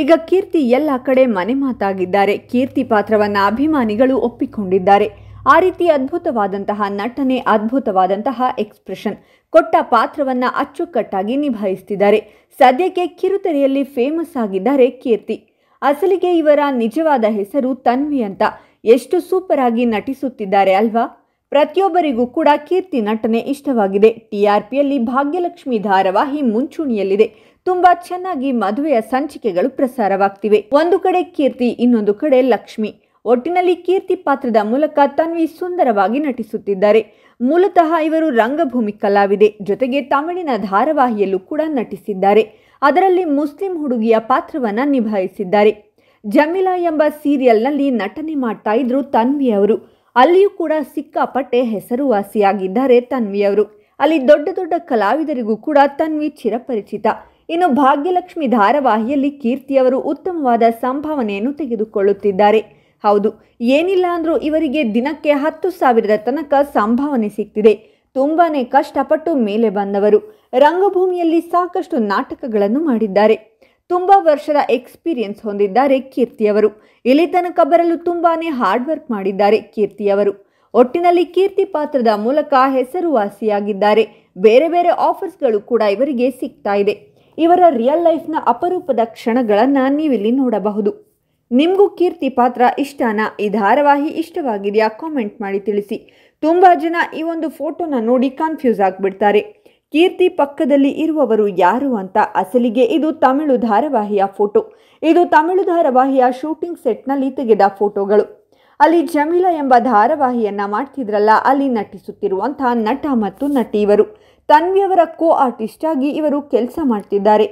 ಈಗ ಕೀರ್ತಿ ಎಲ್ಲ ಕಡೆ ಮನೆ ಮಾತಾಗಿದ್ದಾರೆ ಕೀರ್ತಿ ಪಾತ್ರವನ್ನ ಅಭಿಮಾನಿಗಳು ಒಪ್ಪಿಕೊಂಡಿದ್ದಾರೆ ಆ ರೀತಿ ಅದ್ಭುತವಾದಂತಹ ನಟನೆ ಅದ್ಭುತವಾದಂತಹ ಎಕ್ಸ್ಪ್ರೆಷನ್ ಕೊಟ್ಟ ಪಾತ್ರವನ್ನ ಅಚ್ಚುಕಟ್ಟಾಗಿ ನಿಭಾಯಿಸುತ್ತಿದ್ದಾರೆ ಸದ್ಯಕ್ಕೆ ಕಿರುತೆರೆಯಲ್ಲಿ ಫೇಮಸ್ ಆಗಿದ್ದಾರೆ ಕೀರ್ತಿ ಅಸಲಿಗೆ ಇವರ ನಿಜವಾದ ಹೆಸರು ತನ್ವಿ ಅಂತ ಎಷ್ಟು ಸೂಪರ್ ಆಗಿ ನಟಿಸುತ್ತಿದ್ದಾರೆ ಅಲ್ವಾ ಪ್ರತಿಯೊಬ್ಬರಿಗೂ ಕೂಡ ಕೀರ್ತಿ ನಟನೆ ಇಷ್ಟವಾಗಿದೆ ಟಿಆರ್ಪಿಯಲ್ಲಿ ಭಾಗ್ಯಲಕ್ಷ್ಮಿ ಧಾರಾವಾಹಿ ಮುಂಚೂಣಿಯಲ್ಲಿದೆ ತುಂಬಾ ಚೆನ್ನಾಗಿ ಮದುವೆಯ ಸಂಚಿಕೆಗಳು ಪ್ರಸಾರವಾಗ್ತಿವೆ ಒಂದು ಕಡೆ ಕೀರ್ತಿ ಇನ್ನೊಂದು ಕಡೆ ಲಕ್ಷ್ಮಿ ಒಟ್ಟಿನಲ್ಲಿ ಕೀರ್ತಿ ಪಾತ್ರದ ಮೂಲಕ ತನ್ವಿ ಸುಂದರವಾಗಿ ನಟಿಸುತ್ತಿದ್ದಾರೆ ಮೂಲತಃ ಇವರು ರಂಗಭೂಮಿ ಕಲಾವಿದೆ ಜೊತೆಗೆ ತಮಿಳಿನ ಧಾರಾವಾಹಿಯಲ್ಲೂ ಕೂಡ ನಟಿಸಿದ್ದಾರೆ ಅದರಲ್ಲಿ ಮುಸ್ಲಿಂ ಹುಡುಗಿಯ ಪಾತ್ರವನ್ನ ನಿಭಾಯಿಸಿದ್ದಾರೆ ಜಮಿಲಾ ಎಂಬ ಸೀರಿಯಲ್ನಲ್ಲಿ ನಟನೆ ಮಾಡ್ತಾ ಇದ್ರು ತನ್ವಿ ಅವರು ಅಲ್ಲಿಯೂ ಕೂಡ ಸಿಕ್ಕಾಪಟ್ಟೆ ಹೆಸರುವಾಸಿಯಾಗಿದ್ದಾರೆ ತನ್ವಿಯವರು ಅಲ್ಲಿ ದೊಡ್ಡ ದೊಡ್ಡ ಕಲಾವಿದರಿಗೂ ಕೂಡ ತನ್ವಿ ಚಿರಪರಿಚಿತ ಇನ್ನು ಭಾಗ್ಯಲಕ್ಷ್ಮಿ ಧಾರಾವಾಹಿಯಲ್ಲಿ ಕೀರ್ತಿಯವರು ಉತ್ತಮವಾದ ಸಂಭಾವನೆಯನ್ನು ತೆಗೆದುಕೊಳ್ಳುತ್ತಿದ್ದಾರೆ ಹೌದು ಏನಿಲ್ಲ ಅಂದರೂ ಇವರಿಗೆ ದಿನಕ್ಕೆ ಹತ್ತು ಸಾವಿರದ ತನಕ ಸಂಭಾವನೆ ಸಿಗ್ತಿದೆ ತುಂಬಾ ಕಷ್ಟಪಟ್ಟು ಮೇಲೆ ಬಂದವರು ರಂಗಭೂಮಿಯಲ್ಲಿ ಸಾಕಷ್ಟು ನಾಟಕಗಳನ್ನು ಮಾಡಿದ್ದಾರೆ ತುಂಬ ವರ್ಷದ ಎಕ್ಸ್ಪೀರಿಯನ್ಸ್ ಹೊಂದಿದ್ದಾರೆ ಕೀರ್ತಿಯವರು ಇಲ್ಲಿ ತನಕ ಬರಲು ತುಂಬಾನೇ ಹಾರ್ಡ್ ವರ್ಕ್ ಮಾಡಿದ್ದಾರೆ ಕೀರ್ತಿಯವರು ಒಟ್ಟಿನಲ್ಲಿ ಕೀರ್ತಿ ಪಾತ್ರದ ಮೂಲಕ ಹೆಸರುವಾಸಿಯಾಗಿದ್ದಾರೆ ಬೇರೆ ಬೇರೆ ಆಫರ್ಸ್ಗಳು ಕೂಡ ಇವರಿಗೆ ಸಿಗ್ತಾ ಇದೆ ಇವರ ರಿಯಲ್ ಲೈಫ್ನ ಅಪರೂಪದ ಕ್ಷಣಗಳನ್ನು ನೀವಿಲ್ಲಿ ನೋಡಬಹುದು ನಿಮಗೂ ಕೀರ್ತಿ ಪಾತ್ರ ಇಷ್ಟನಾ ಈ ಧಾರಾವಾಹಿ ಇಷ್ಟವಾಗಿದೆಯಾ ಕಾಮೆಂಟ್ ಮಾಡಿ ತಿಳಿಸಿ ತುಂಬ ಜನ ಈ ಒಂದು ಫೋಟೋನ ನೋಡಿ ಕನ್ಫ್ಯೂಸ್ ಆಗಿಬಿಡ್ತಾರೆ ಕೀರ್ತಿ ಪಕ್ಕದಲ್ಲಿ ಇರುವವರು ಯಾರು ಅಂತ ಅಸಲಿಗೆ ಇದು ತಮಿಳು ಧಾರಾವಾಹಿಯ ಫೋಟೋ ಇದು ತಮಿಳು ಧಾರಾವಾಹಿಯ ಶೂಟಿಂಗ್ ಸೆಟ್ನಲ್ಲಿ ತೆಗೆದ ಫೋಟೋಗಳು ಅಲ್ಲಿ ಜಮೀಲಾ ಎಂಬ ಧಾರಾವಾಹಿಯನ್ನ ಮಾಡ್ತಿದ್ರಲ್ಲ ಅಲ್ಲಿ ನಟಿಸುತ್ತಿರುವಂತಹ ನಟ ಮತ್ತು ನಟಿ ಇವರು ತನ್ವಿಯವರ ಕೋ ಆರ್ಟಿಸ್ಟ್ ಆಗಿ ಇವರು ಕೆಲಸ ಮಾಡ್ತಿದ್ದಾರೆ